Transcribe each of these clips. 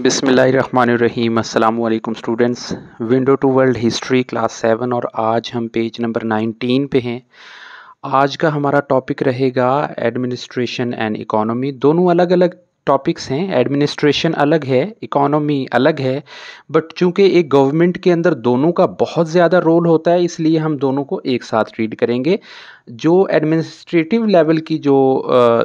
बिसमीम अल्लाम students window to world history class seven और आज हम पेज नंबर नाइनटीन पे हैं आज का हमारा टॉपिक रहेगा एडमिनिस्ट्रेशन एंड इकोनॉमी दोनों अलग अलग टॉपिक्स हैं एडमिनिस्ट्रेशन अलग है इकोनॉमी अलग है बट चूंकि एक गवर्नमेंट के अंदर दोनों का बहुत ज़्यादा रोल होता है इसलिए हम दोनों को एक साथ रीड करेंगे जो एडमिनिस्ट्रेटिव लेवल की जो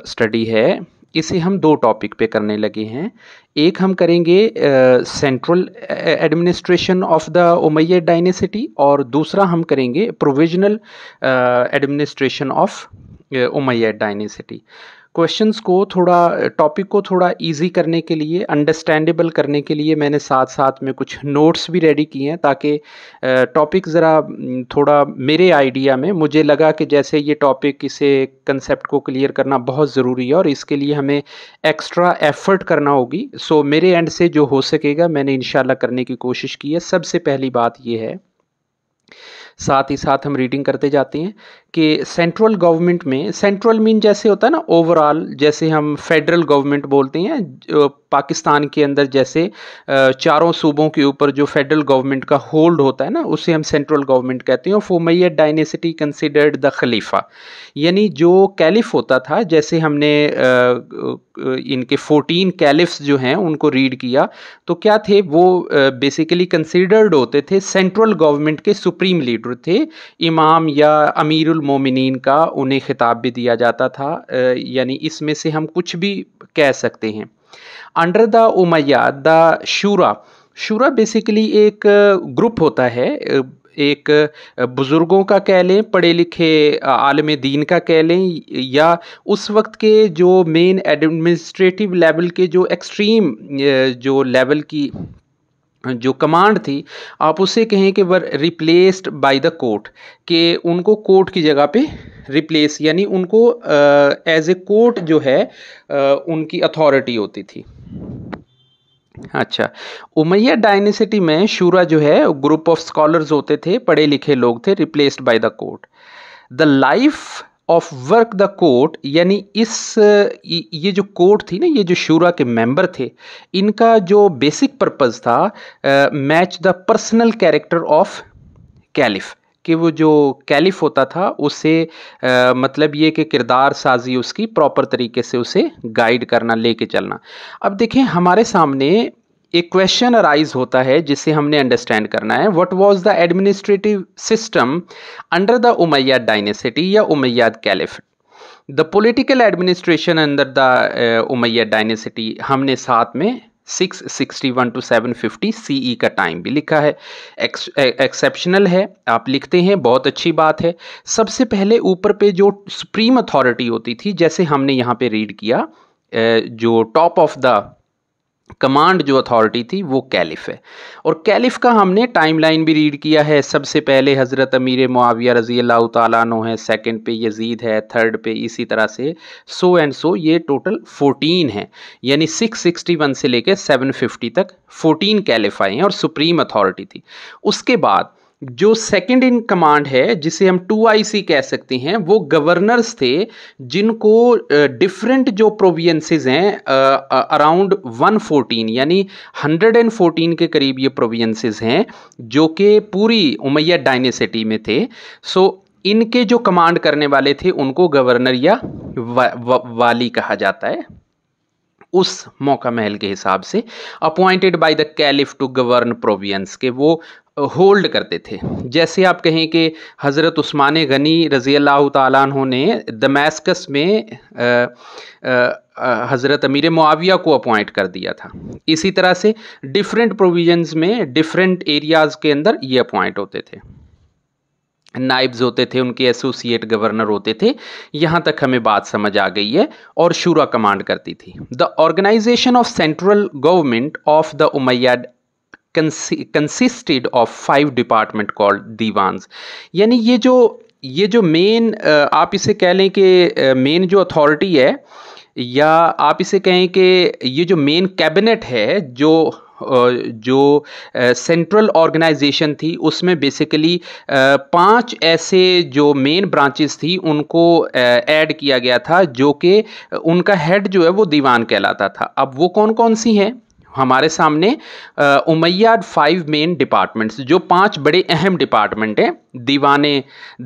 स्टडी है इसे हम दो टॉपिक पे करने लगे हैं एक हम करेंगे central administration of the Umayyad dynasty और दूसरा हम करेंगे provisional administration of Umayyad dynasty questions को थोड़ा टॉपिक को थोड़ा इजी करने के लिए अंडरस्टैंडेबल करने के लिए मैंने साथ साथ में कुछ नोट्स भी रेडी किए हैं ताकि टॉपिक ज़रा थोड़ा मेरे आइडिया में मुझे लगा कि जैसे ये टॉपिक इसे कंसेप्ट को क्लियर करना बहुत ज़रूरी है और इसके लिए हमें एक्स्ट्रा एफर्ट करना होगी सो मेरे एंड से जो हो सकेगा मैंने इन करने की कोशिश की है सबसे पहली बात यह है साथ ही साथ हम रीडिंग करते जाते हैं कि सेंट्रल गवर्नमेंट में सेंट्रल मीन जैसे होता है ना ओवरऑल जैसे हम फेडरल गवर्नमेंट बोलते हैं पाकिस्तान के अंदर जैसे चारों सूबों के ऊपर जो फेडरल गवर्नमेंट का होल्ड होता है ना उसे हम सेंट्रल गवर्नमेंट कहते हैं फोमैया डायनेसिटी कंसिडर्ड द खलीफा यानी जो कैलिफ होता था जैसे हमने इनके 14 कैलिफ्स जो हैं उनको रीड किया तो क्या थे वो बेसिकली कंसिडर्ड होते थे सेंट्रल गवर्नमेंट के सुप्रीम लीडर थे इमाम या अमीरुल मोमिनीन का उन्हें खिताब भी दिया जाता था यानी इसमें से हम कुछ भी कह सकते हैं अंडर द उमैया द शूरा शूरा बेसिकली एक ग्रुप होता है एक बुज़ुर्गों का कह लें पढ़े लिखे आलम दीन का कह लें या उस वक्त के जो मेन एडमिनिस्ट्रेटिव लेवल के जो एक्सट्रीम जो लेवल की जो कमांड थी आप उससे कहें कि were replaced by the court कि उनको कोर्ट की जगह पे रिप्लेस यानी उनको एज ए कोर्ट जो है आ, उनकी अथॉरिटी होती थी अच्छा उमैया डायनेसिटी में शूरा जो है ग्रुप ऑफ स्कॉलर्स होते थे पढ़े लिखे लोग थे replaced by the court the life of work the court यानी इस ये जो कोर्ट थी ना ये जो शूरा के मेंबर थे इनका जो बेसिक पर्पस था match the personal character of caliph कि वो जो कैलिफ होता था उसे आ, मतलब ये कि किरदार साजी उसकी प्रॉपर तरीके से उसे गाइड करना लेके चलना अब देखें हमारे सामने एक क्वेश्चन अराइज होता है जिसे हमने अंडरस्टैंड करना है what was the administrative system under the Umayyad dynasty या Umayyad caliphate the political administration under the Umayyad dynasty हमने साथ में 661 टू 750 सीई का टाइम भी लिखा है एक्सेप्शनल uh, है आप लिखते हैं बहुत अच्छी बात है सबसे पहले ऊपर पे जो सुप्रीम अथॉरिटी होती थी जैसे हमने यहाँ पे रीड किया uh, जो टॉप ऑफ द कमांड जो अथॉरिटी थी वो कैलिफ़ है और कैलिफ़ का हमने टाइमलाइन भी रीड किया है सबसे पहले हज़रत अमीर मुआविया रज़ी अल्लाह तु है सेकंड पे यजीद है थर्ड पे इसी तरह से सो एंड सो ये टोटल फोर्टीन है यानी सिक्स सिक्सटी वन से लेकर सेवन फिफ्टी तक फोर्टीन कैलिफ आए हैं और सुप्रीम अथॉरिटी थी उसके बाद जो सेकंड इन कमांड है जिसे हम टू आई कह सकते हैं वो गवर्नर्स थे जिनको डिफरेंट जो प्रोविंसेस हैं अराउंड 114 यानी 114 के करीब ये प्रोविंसेस हैं जो कि पूरी उमैया डायनेसिटी में थे सो so, इनके जो कमांड करने वाले थे उनको गवर्नर या वा, वा, वाली कहा जाता है उस मौका महल के हिसाब से appointed by the caliph to govern provinces के वो होल्ड करते थे जैसे आप कहें कि हज़रत उस्मान गनी रज़ी अल्लाह तु ने दमेस्कस में हज़रत अमीर मुआविया को अपॉइंट कर दिया था इसी तरह से डिफरेंट प्रोविजंस में डिफरेंट एरियाज़ के अंदर ये अपॉइंट होते थे नाइब्स होते थे उनके एसोसिएट गवर्नर होते थे यहाँ तक हमें बात समझ आ गई है और शूरा कमांड करती थी the organisation of central government of the Umayya consisted of five department called diwans यानी ये जो ये जो मेन आप इसे कह लें कि मेन जो अथॉरिटी है या आप इसे कहें कि ये जो मेन कैबिनेट है जो जो सेंट्रल ऑर्गेनाइजेशन थी उसमें बेसिकली पांच ऐसे जो मेन ब्रांचेस थी उनको ऐड किया गया था जो कि उनका हेड जो है वो दीवान कहलाता था अब वो कौन कौन सी हैं हमारे सामने उमैया फाइव मेन डिपार्टमेंट्स जो पांच बड़े अहम डिपार्टमेंट हैं दीवान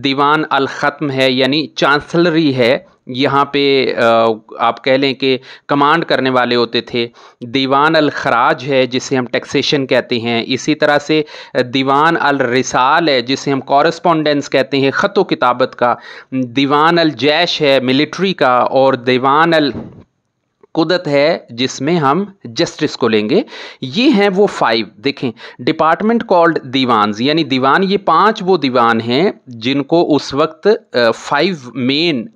दीवान अल ख़त्म है यानी चांसलरी है यहाँ पे आप कह लें कि कमांड करने वाले होते थे दीवान अल खराज है जिसे हम टैक्सेशन कहते हैं इसी तरह से दीवान अल रिसाल है जिसे हम कॉरस्पॉन्डेंस कहते हैं ख़त किताबत का दीवान अल जैश है मिलिट्री का और दीवान अल कुदत है जिसमें हम जस्टिस को लेंगे ये हैं वो फाइव देखें डिपार्टमेंट कॉल्ड दीवान यानी दीवान ये पांच वो दीवान हैं जिनको उस वक्त फाइव मेन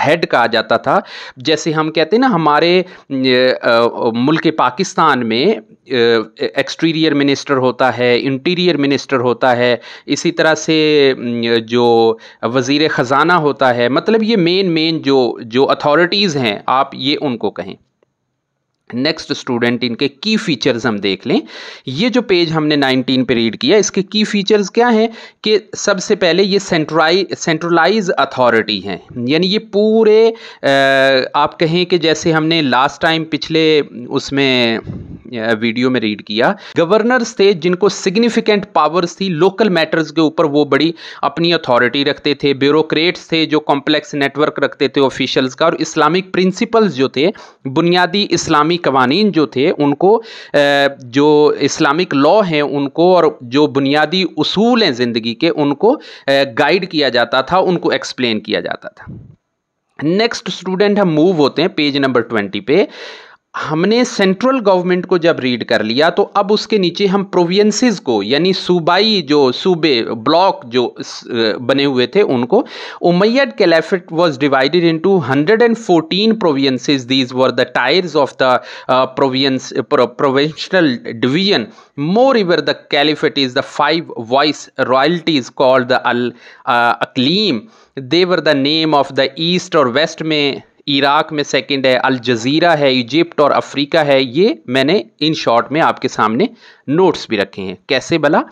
हेड कहा जाता था जैसे हम कहते हैं ना हमारे मुल्क पाकिस्तान में एक्सटीरियर मिनिस्टर होता है इंटीरियर मिनिस्टर होता है इसी तरह से जो वज़ी ख़ज़ाना होता है मतलब ये मेन मेन जो जो अथॉरिटीज़ हैं आप ये उनको कहें नेक्स्ट स्टूडेंट इनके की फीचर्स हम देख लें ये जो पेज हमने 19 पे रीड किया इसके की फीचर्स क्या हैं कि सबसे पहले ये सेंट्राई सेंट्रलाइज अथॉरिटी हैं यानी ये पूरे आप कहें कि जैसे हमने लास्ट टाइम पिछले उसमें वीडियो में रीड किया गवर्नर्स थे जिनको सिग्निफिकेंट पावर्स थी लोकल मैटर्स के ऊपर वो बड़ी अपनी अथॉरिटी रखते थे ब्यूरोक्रेट्स थे जो कॉम्प्लेक्स नेटवर्क रखते थे ऑफिशल्स का और इस्लामिक प्रिंसिपल्स जो थे बुनियादी इस्लामिक इस्लामी कवानीन जो थे उनको जो इस्लामिक लॉ हैं उनको और जो बुनियादी असूल हैं ज़िंदगी के उनको गाइड किया जाता था उनको एक्सप्लेन किया जाता था नेक्स्ट स्टूडेंट हम मूव होते हैं पेज नंबर ट्वेंटी पे हमने सेंट्रल गवर्नमेंट को जब रीड कर लिया तो अब उसके नीचे हम प्रोविंसेस को यानी सूबाई जो सूबे ब्लॉक जो बने हुए थे उनको Umayyad caliphate was divided into 114 provinces these were the tiers of the province provincial division moreover the caliphate is the five viceroyalties called the अल अकलीम they were the name of the east और west में Iraq में second है Jazira है Egypt और Africa है ये मैंने इन शॉर्ट में आपके सामने नोट्स भी रखे हैं कैसे भला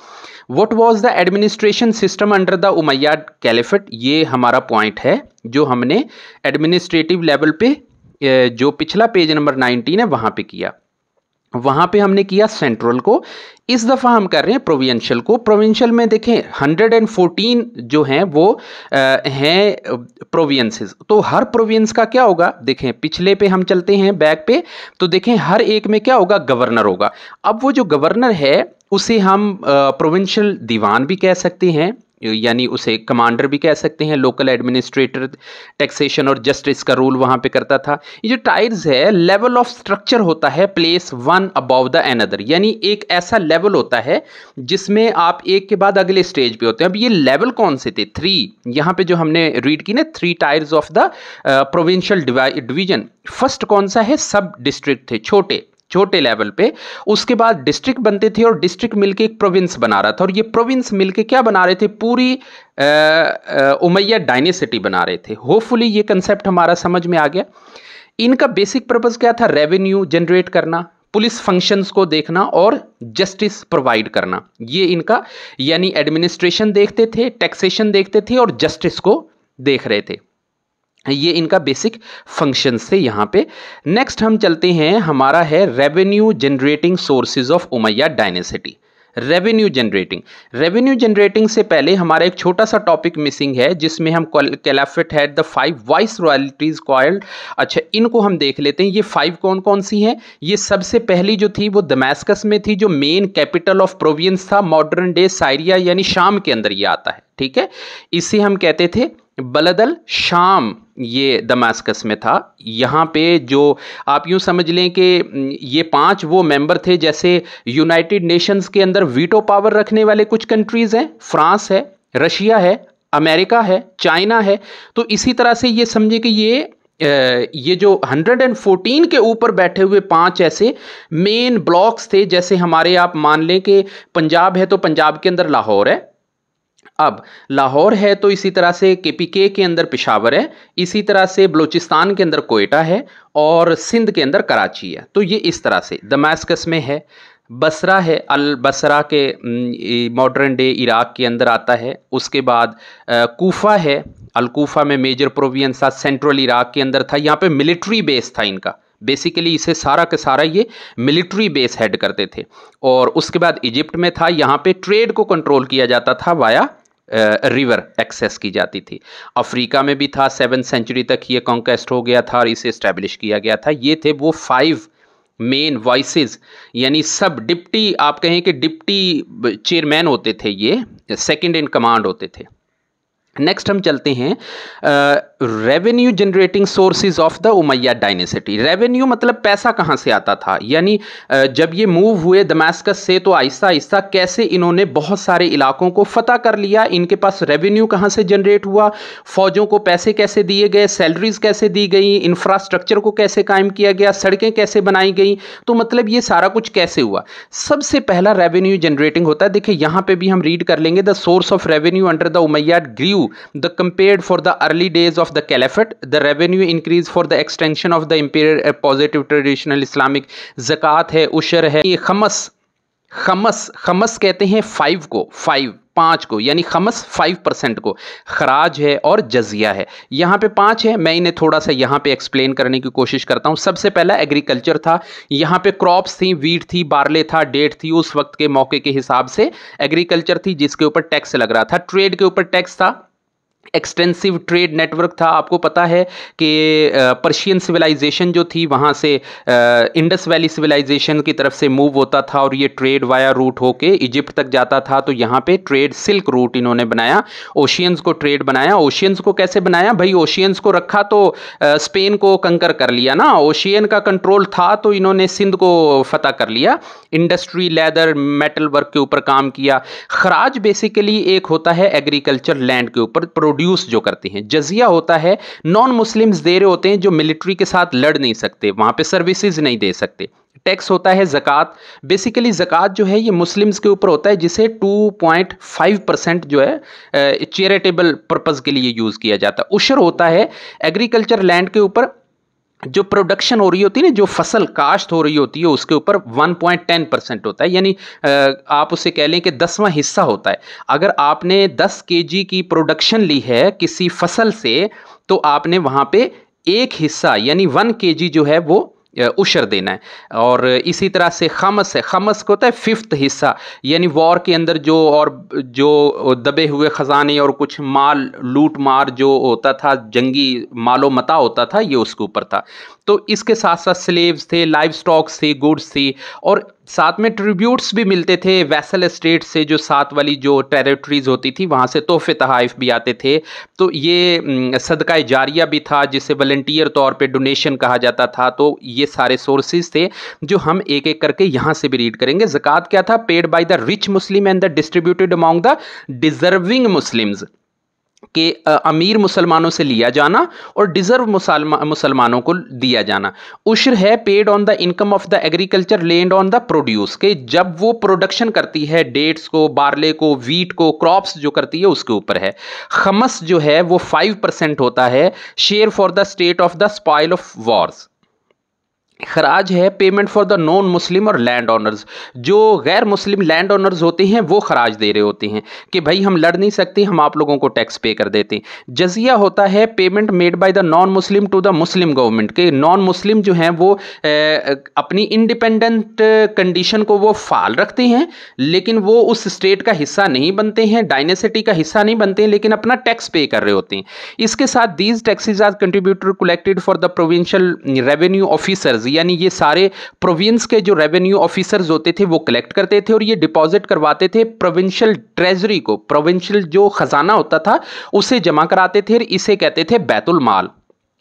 what was the administration system under the Umayyad caliphate ये हमारा पॉइंट है जो हमने एडमिनिस्ट्रेटिव लेवल पे जो पिछला पेज नंबर नाइनटीन है वहाँ पे किया वहाँ पे हमने किया सेंट्रल को इस दफ़ा हम कर रहे हैं प्रोविंशियल को प्रोविंशियल में देखें 114 जो हैं वो हैं प्रोविंसेस तो हर प्रोविंस का क्या होगा देखें पिछले पे हम चलते हैं बैक पे तो देखें हर एक में क्या होगा गवर्नर होगा अब वो जो गवर्नर है उसे हम प्रोविंशियल दीवान भी कह सकते हैं यानी उसे कमांडर भी कह सकते हैं लोकल एडमिनिस्ट्रेटर टैक्सेशन और जस्टिस का रूल वहाँ पे करता था ये जो टायर्स है लेवल ऑफ स्ट्रक्चर होता है place one above the another यानी एक ऐसा लेवल होता है जिसमें आप एक के बाद अगले स्टेज पे होते हैं अब ये लेवल कौन से थे थ्री यहाँ पे जो हमने रीड की ना three tiers of the provincial division first कौन सा है सब डिस्ट्रिक्ट थे छोटे छोटे लेवल पे उसके बाद डिस्ट्रिक्ट बनते थे और डिस्ट्रिक्ट मिलके एक प्रोविंस बना रहा था और ये प्रोविंस मिलके क्या बना रहे थे पूरी उमैया डायनेसिटी बना रहे थे होपफुली ये कंसेप्ट हमारा समझ में आ गया इनका बेसिक पर्पज़ क्या था रेवेन्यू जनरेट करना पुलिस फंक्शंस को देखना और जस्टिस प्रोवाइड करना ये इनका यानी एडमिनिस्ट्रेशन देखते थे टैक्सेशन देखते थे और जस्टिस को देख रहे थे ये इनका बेसिक फंक्शन थे यहाँ पे नेक्स्ट हम चलते हैं हमारा है revenue generating sources of Umayya dynasty revenue generating revenue generating से पहले हमारा एक छोटा सा टॉपिक मिसिंग है जिसमें हम caliphate had the five viceroyalties called अच्छा इनको हम देख लेते हैं ये फाइव कौन कौन सी हैं ये सबसे पहली जो थी वो दमेस्कस में थी जो मेन कैपिटल ऑफ प्रोविंस था मॉडर्न डे साइरिया यानी शाम के अंदर ये आता है ठीक है इसे हम कहते थे बलदल शाम ये दमास्कस में था यहाँ पे जो आप यूँ समझ लें कि ये पांच वो मेंबर थे जैसे यूनाइटेड नेशंस के अंदर वीटो पावर रखने वाले कुछ कंट्रीज़ हैं फ्रांस है रशिया है अमेरिका है चाइना है तो इसी तरह से ये समझे कि ये ये जो 114 के ऊपर बैठे हुए पांच ऐसे मेन ब्लॉक्स थे जैसे हमारे आप मान लें कि पंजाब है तो पंजाब के अंदर लाहौर है अब लाहौर है तो इसी तरह से के पी के के अंदर पिशावर है इसी तरह से बलूचिस्तान के अंदर कोयटा है और सिंध के अंदर कराची है तो ये इस तरह से दमास्कस में है बसरा है अल बसरा के मॉडर्न डे इराक़ के अंदर आता है उसके बाद कोफा है अलकूफ़ा में मेजर प्रोविंस था सेंट्रल इराक़ के अंदर था यहाँ पे मिलिट्री बेस था इनका बेसिकली इसे सारा का सारा ये मिलिट्री बेस हेड करते थे और उसके बाद इजिप्ट में था यहाँ पे ट्रेड को कंट्रोल किया जाता था वाया रिवर एक्सेस की जाती थी अफ्रीका में भी था सेवन सेंचुरी तक ये कॉन्केस्ट हो गया था और इसे इस्टेब्लिश किया गया था ये थे वो फाइव मेन वाइसेस यानी सब डिप्टी आप कहें कि डिप्टी चेयरमैन होते थे ये सेकंड इन कमांड होते थे नेक्स्ट हम चलते हैं revenue generating sources of the Umayya dynasty revenue मतलब पैसा कहाँ से आता था यानी जब ये मूव हुए दमास्कस से तो आहिस्ता आहिस्ता कैसे इन्होंने बहुत सारे इलाकों को फतह कर लिया इनके पास रेवेन्यू कहाँ से जनरेट हुआ फ़ौजों को पैसे कैसे दिए गए सैलरीज कैसे दी गई इंफ्रास्ट्रक्चर को कैसे कायम किया गया सड़कें कैसे बनाई गई तो मतलब ये सारा कुछ कैसे हुआ सबसे पहला रेवेन्यू जनरेटिंग होता है देखिए यहाँ पर भी हम रीड कर लेंगे the source of revenue under the Umayya grew the compared for the early days of of the caliphate the revenue increase for the extension of the imperial positive traditional Islamic जक़ात है उशर है ये खमस खमस खमस कहते हैं five को five पाँच को यानी खमस फाइव परसेंट को खराज है और जजिया है यहाँ पे पाँच है मैं इन्हें थोड़ा सा यहाँ पे एक्सप्लेन करने की कोशिश करता हूँ सबसे पहला एग्रीकल्चर था यहाँ पे क्रॉप्स थी वीट थी बारले था डेट थी उस वक्त के मौके के हिसाब से एग्रीकल्चर थी जिसके ऊपर टैक्स लग रहा था ट्रेड के ऊपर टैक्स था एक्सटेंसिव ट्रेड नेटवर्क था आपको पता है कि पर्शियन सिविलाइजेशन जो थी वहाँ से इंडस वैली सिविलाइजेशन की तरफ से मूव होता था और ये ट्रेड वाया रूट होके इजिप्ट तक जाता था तो यहाँ पे ट्रेड सिल्क रूट इन्होंने बनाया ओशियंस को ट्रेड बनाया ओशियंस को कैसे बनाया भाई ओशियंस को रखा तो स्पेन को कंकर कर लिया ना ओशियन का कंट्रोल था तो इन्होंने सिंध को फतेह कर लिया इंडस्ट्री लेदर मेटल वर्क के ऊपर काम किया खराज बेसिकली एक होता है एग्रीकल्चर लैंड के ऊपर प्रोड्यूस जो करते हैं जजिया होता है नॉन मुस्लिम्स दे रहे होते हैं जो मिलिट्री के साथ लड़ नहीं सकते वहाँ पे सर्विसेज नहीं दे सकते टैक्स होता है ज़क़़त बेसिकली ज़क़़त जो है ये मुस्लिम्स के ऊपर होता है जिसे 2.5 परसेंट जो है चैरिटेबल पर्पज़ के लिए यूज़ किया जाता है उशर होता है एग्रीकल्चर लैंड के ऊपर जो प्रोडक्शन हो रही होती है ना जो फसल काश्त हो रही होती है उसके ऊपर 1.10 परसेंट होता है यानी आप उसे कह लें कि दसवां हिस्सा होता है अगर आपने 10 के की प्रोडक्शन ली है किसी फसल से तो आपने वहाँ पे एक हिस्सा यानी वन के जो है वो उशर देना है और इसी तरह से खमस है खमस को होता है फिफ्थ हिस्सा यानी वॉर के अंदर जो और जो दबे हुए ख़जाने और कुछ माल लूट मार जो होता था जंगी मालो मता होता था ये उसके ऊपर था तो इसके साथ साथ स्लेव्स थे लाइव स्टॉक्स थे गुड्स थी और साथ में ट्रिब्यूट्स भी मिलते थे वैसल स्टेट से जो साथ वाली जो टेरिटरीज होती थी वहाँ से तोहफे तहाइफ भी आते थे तो ये सदका जारिया भी था जिसे वॉल्टियर तौर पे डोनेशन कहा जाता था तो ये सारे सोर्सेज थे जो हम एक एक करके यहाँ से भी रीड करेंगे जक़ात क्या था paid by the rich Muslim and the distributed among the deserving Muslims के अमीर मुसलमानों से लिया जाना और डिज़र्व मुसलमानों को दिया जाना उश्र है paid on the income of the agriculture land on the produce के जब वो प्रोडक्शन करती है डेट्स को बार्ले को वीट को क्रॉप्स जो करती है उसके ऊपर है खमस जो है वो फाइव परसेंट होता है share for the state of the spoil of wars खराज है payment for the non Muslim और लैंड ऑनर्स जो गैर मुस्लिम लैंड ऑनर्स होते हैं वो खराज दे रहे होते हैं कि भाई हम लड़ नहीं सकते हम आप लोगों को टैक्स पे कर देते हैं जजिया होता है payment made by the non Muslim to the Muslim government के नॉन मुस्लिम जो हैं वो ए, अपनी इंडिपेंडेंट कंडीशन को वो फाल रखते हैं लेकिन वो उस स्टेट का हिस्सा नहीं बनते हैं डायनेसिटी का हिस्सा नहीं बनते हैं लेकिन अपना टैक्स पे कर रहे होते हैं इसके साथ these taxes are contributor collected for the provincial revenue officers यानी ये सारे प्रोविंस के जो रेवेन्यू ऑफिसर्स होते थे वो कलेक्ट करते थे और ये डिपॉजिट करवाते थे प्रोविंशियल ट्रेजरी को प्रोविंशियल जो खजाना होता था उसे जमा कराते थे और इसे कहते थे बैतुल माल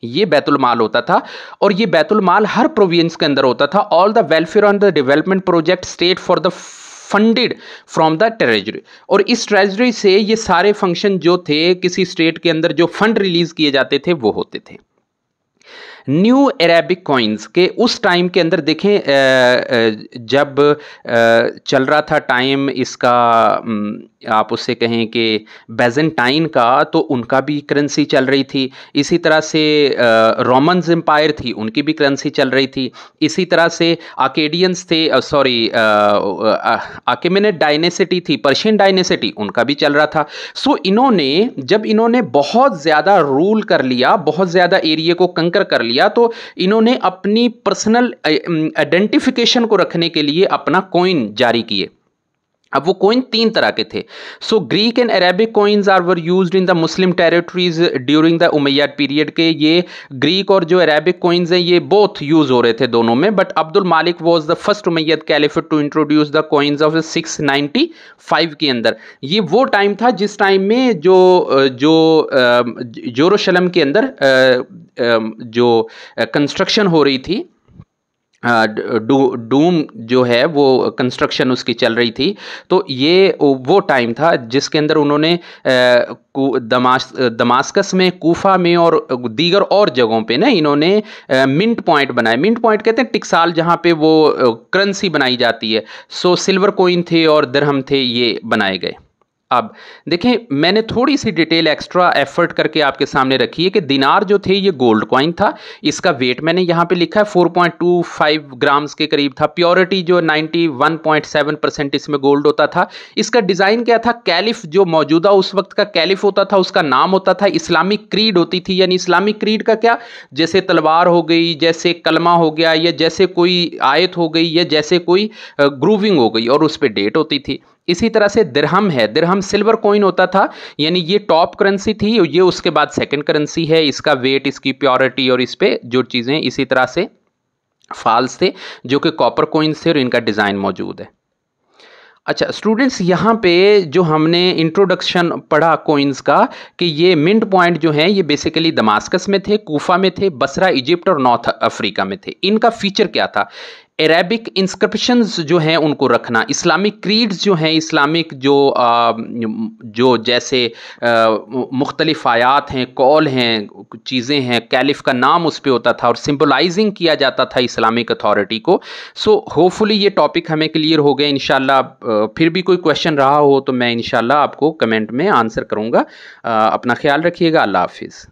ये बैतुल माल होता था और ये बैतुल माल हर प्रोविंस के अंदर होता था all the welfare on the development project state for the funded from the treasury और इस ट्रेजरी से ये सारे फंक्शन जो थे किसी स्टेट के अंदर जो फंड रिलीज किए जाते थे वो होते थे न्यू अरेबिक कॉइन्स के उस टाइम के अंदर देखें जब चल रहा था टाइम इसका आप उससे कहें कि बेजेंटाइन का तो उनका भी करेंसी चल रही थी इसी तरह से रोमन्स एम्पायर थी उनकी भी करेंसी चल रही थी इसी तरह से आकेडियंस थे सॉरी आकेमिनेट डायनेसिटी थी पर्शियन डायनेसिटी उनका भी चल रहा था सो इन्होंने जब इन्होंने बहुत ज़्यादा रूल कर लिया बहुत ज़्यादा एरिए को कंकर कर लिया किया तो इन्होंने अपनी पर्सनल आइडेंटिफिकेशन को रखने के लिए अपना कॉइन जारी किए अब वो कोइन तीन तरह के थे so Greek and Arabic coins are were use in the Muslim territories during the Umayyad period के ये ग्रीक और जो अरेबिक कोइन्स हैं ये बोथ यूज़ हो रहे थे दोनों में but Abdul Malik was the first Umayyad caliphate to introduce the coins of six ninety five के अंदर ये वो टाइम था जिस टाइम में जो जो जोरूशलम के अंदर जो कंस्ट्रक्शन हो रही थी डू डूम जो है वो कंस्ट्रक्शन उसकी चल रही थी तो ये वो टाइम था जिसके अंदर उन्होंने दमाश दमास्कस में कोफा में और दीगर और जगहों पे ना इन्होंने मिंट पॉइंट बनाए मिंट पॉइंट कहते हैं टिकसाल जहाँ पे वो करेंसी बनाई जाती है सो सिल्वर कोइन थे और दरहम थे ये बनाए गए अब देखें मैंने थोड़ी सी डिटेल एक्स्ट्रा एफर्ट करके आपके सामने रखी है कि दिनार जो थे ये गोल्ड कॉइन था इसका वेट मैंने यहाँ पे लिखा है 4.25 ग्राम्स के करीब था प्योरिटी जो 91.7 परसेंट इसमें गोल्ड होता था इसका डिज़ाइन क्या था कैलिफ जो मौजूदा उस वक्त का कैलिफ होता था उसका नाम होता था इस्लामिक क्रीड होती थी यानी इस्लामिक क्रीड का क्या जैसे तलवार हो गई जैसे कलमा हो गया या जैसे कोई आयत हो गई या जैसे कोई ग्रूविंग हो गई और उस पर डेट होती थी इसी तरह से दिरहम है दिरहम सिल्वर कॉइन होता था यानी ये टॉप करेंसी थी ये उसके बाद सेकंड करेंसी है इसका वेट इसकी प्योरिटी और इस पर जो चीज़ें इसी तरह से फाल्स थे जो कि कॉपर कोइंस थे और इनका डिज़ाइन मौजूद है अच्छा स्टूडेंट्स यहाँ पे जो हमने इंट्रोडक्शन पढ़ा कोइंस का कि ये मिंट पॉइंट जो है ये बेसिकली दमास्कस में थे कोफा में थे बसरा इजिप्ट और नॉर्थ अफ्रीका में थे इनका फीचर क्या था अरेबिक इंस्क्रप्शंस जो हैं उनको रखना इस्लामिक क्रीड्स जो हैं इस्लामिक जो आ, जो जैसे मुख्तलिफ आयात हैं कॉल हैं चीज़ें हैं कैलिफ का नाम उस पर होता था और सिम्बलाइजिंग किया जाता था इस्लामिक अथॉरिटी को सो होपफुली ये टॉपिक हमें क्लियर हो गए इन फिर भी कोई क्वेश्चन रहा हो तो मैं इन आपको कमेंट में आंसर करूँगा अपना ख्याल रखिएगा अल्लाह हाफिज़